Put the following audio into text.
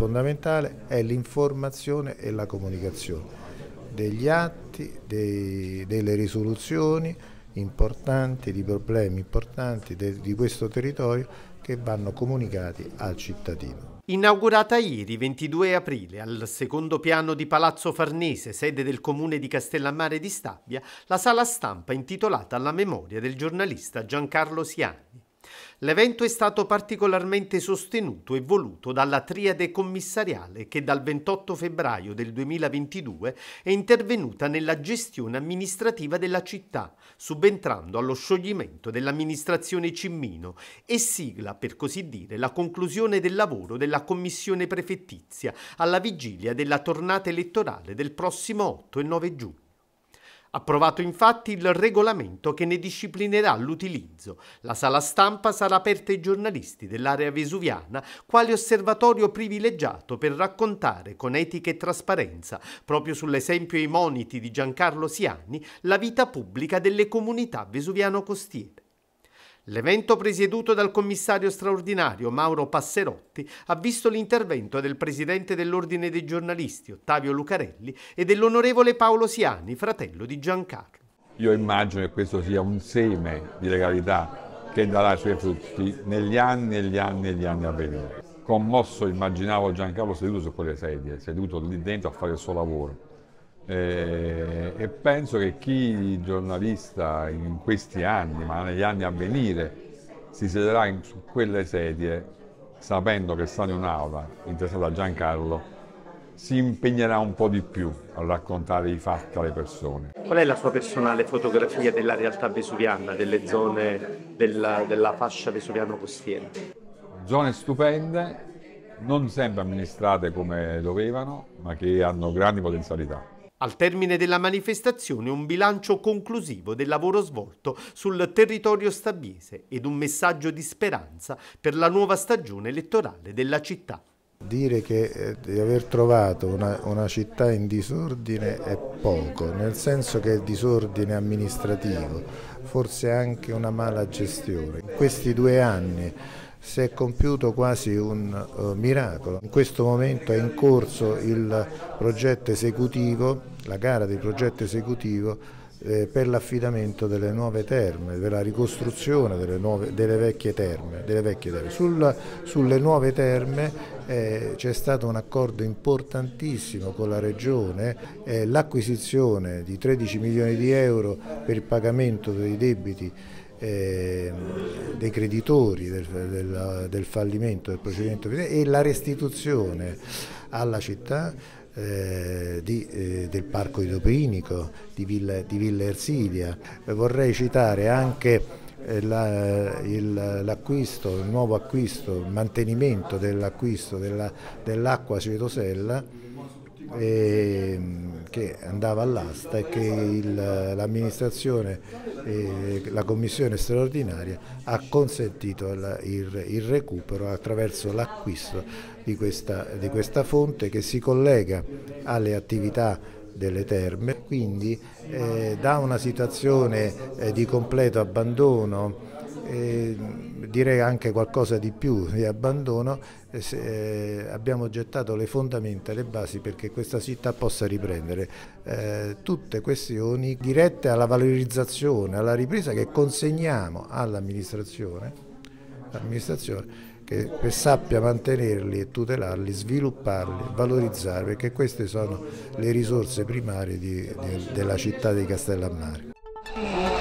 fondamentale è l'informazione e la comunicazione degli atti, dei, delle risoluzioni importanti, di problemi importanti de, di questo territorio che vanno comunicati al cittadino. Inaugurata ieri 22 aprile al secondo piano di Palazzo Farnese, sede del comune di Castellammare di Stabia, la sala stampa intitolata alla memoria del giornalista Giancarlo Siani. L'evento è stato particolarmente sostenuto e voluto dalla triade commissariale che dal 28 febbraio del 2022 è intervenuta nella gestione amministrativa della città, subentrando allo scioglimento dell'amministrazione Cimmino e sigla, per così dire, la conclusione del lavoro della commissione prefettizia alla vigilia della tornata elettorale del prossimo 8 e 9 giugno. Approvato infatti il regolamento che ne disciplinerà l'utilizzo, la sala stampa sarà aperta ai giornalisti dell'area vesuviana quale osservatorio privilegiato per raccontare con etica e trasparenza, proprio sull'esempio e i moniti di Giancarlo Siani, la vita pubblica delle comunità vesuviano-costiere. L'evento presieduto dal commissario straordinario Mauro Passerotti ha visto l'intervento del presidente dell'Ordine dei giornalisti Ottavio Lucarelli e dell'onorevole Paolo Siani, fratello di Giancarlo. Io immagino che questo sia un seme di legalità che darà i suoi frutti negli anni e gli anni e gli anni a venire. Commosso immaginavo Giancarlo seduto su quelle sedie, seduto lì dentro a fare il suo lavoro e, eh, e penso che chi giornalista in questi anni, ma negli anni a venire, si siederà in, su quelle sedie sapendo che sta in un'aula interessata a Giancarlo, si impegnerà un po' di più a raccontare i fatti alle persone. Qual è la sua personale fotografia della realtà vesuviana, delle zone della, della fascia vesuviano-costiera? Zone stupende, non sempre amministrate come dovevano, ma che hanno grandi potenzialità. Al termine della manifestazione un bilancio conclusivo del lavoro svolto sul territorio stabiese ed un messaggio di speranza per la nuova stagione elettorale della città. Dire che eh, di aver trovato una, una, città in disordine è poco, nel senso che è disordine amministrativo, forse anche una mala gestione. In questi due anni si è compiuto quasi un uh, miracolo. In questo momento è in corso il progetto esecutivo, la gara di progetto esecutivo eh, per l'affidamento delle nuove terme, per la ricostruzione delle, nuove, delle vecchie terme. Delle vecchie terme. Sul, sulle nuove terme eh, c'è stato un accordo importantissimo con la Regione, eh, l'acquisizione di 13 milioni di euro per il pagamento dei debiti eh, dei creditori del, del, del, fallimento del procedimento e la restituzione alla città eh, di, eh, del Parco Idopinico, di Villa, di Villa Ersilia. Vorrei citare anche eh, l'acquisto, il, nuovo acquisto, il mantenimento dell'acquisto dell'acqua dell Cetosella Ehm, che andava all'asta e che l'amministrazione e eh, la commissione straordinaria ha consentito il, il, il recupero attraverso l'acquisto di, di questa fonte che si collega alle attività delle terme, quindi eh, da una situazione eh, di completo abbandono eh, direi anche qualcosa di più di abbandono, eh, eh, abbiamo gettato le fondamenta, le basi perché questa città possa riprendere eh, tutte questioni dirette alla valorizzazione, alla ripresa che consegniamo all'amministrazione, che sappia mantenerli e tutelarli, svilupparli, valorizzarli, perché queste sono le risorse primarie di, di, della città di Castellammare.